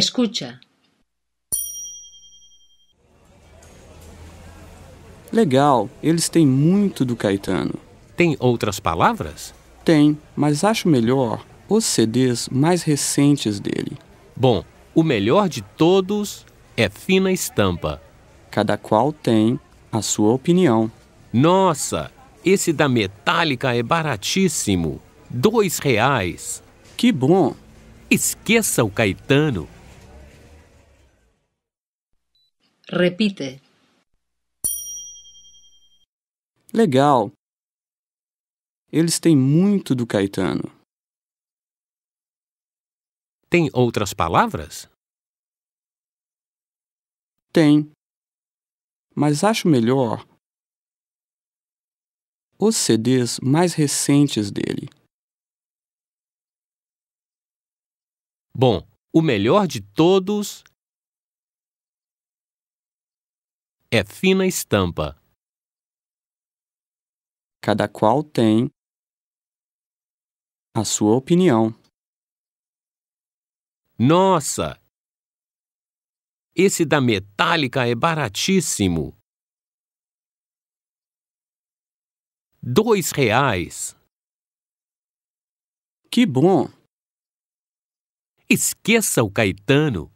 Escucha. Legal, eles têm muito do Caetano. Tem outras palavras? Tem, mas acho melhor os CDs mais recentes dele. Bom, o melhor de todos é Fina Estampa. Cada qual tem a sua opinião. Nossa, esse da Metallica é baratíssimo. Dois reais. Que bom. Esqueça o Caetano. Repite. Legal. Eles têm muito do Caetano. Tem outras palavras? Tem. Mas acho melhor os CDs mais recentes dele. Bom, o melhor de todos é fina estampa. Cada qual tem a sua opinião. Nossa! Esse da metálica é baratíssimo. Dois reais. Que bom! Esqueça o Caetano.